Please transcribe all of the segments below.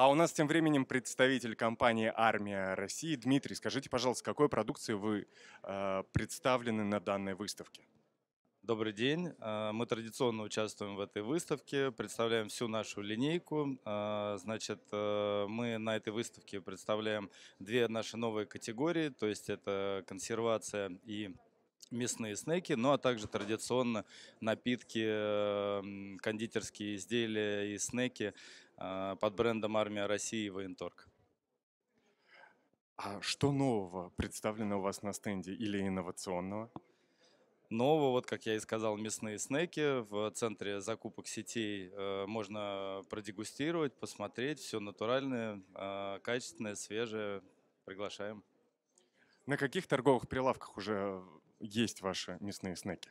А у нас тем временем представитель компании «Армия России». Дмитрий, скажите, пожалуйста, какой продукцией вы э, представлены на данной выставке? Добрый день. Э, мы традиционно участвуем в этой выставке, представляем всю нашу линейку. Э, значит, э, мы на этой выставке представляем две наши новые категории, то есть это консервация и мясные снеки, ну а также традиционно напитки, кондитерские изделия и снеки а, под брендом «Армия России» и «Военторг». А что нового представлено у вас на стенде или инновационного? Нового, вот как я и сказал, мясные снеки. В центре закупок сетей э, можно продегустировать, посмотреть. Все натуральное, а, качественное, свежее. Приглашаем. На каких торговых прилавках уже есть ваши мясные снеки?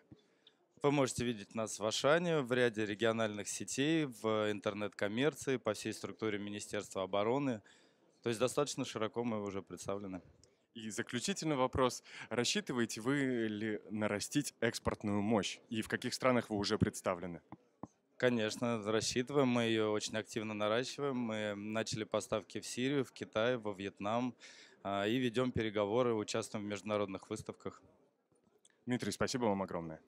Вы можете видеть нас в Ашане, в ряде региональных сетей, в интернет-коммерции, по всей структуре Министерства обороны. То есть достаточно широко мы уже представлены. И заключительный вопрос. Рассчитываете вы ли нарастить экспортную мощь? И в каких странах вы уже представлены? Конечно, рассчитываем. Мы ее очень активно наращиваем. Мы начали поставки в Сирию, в Китай, во Вьетнам. А, и ведем переговоры, участвуем в международных выставках. Дмитрий, спасибо вам огромное.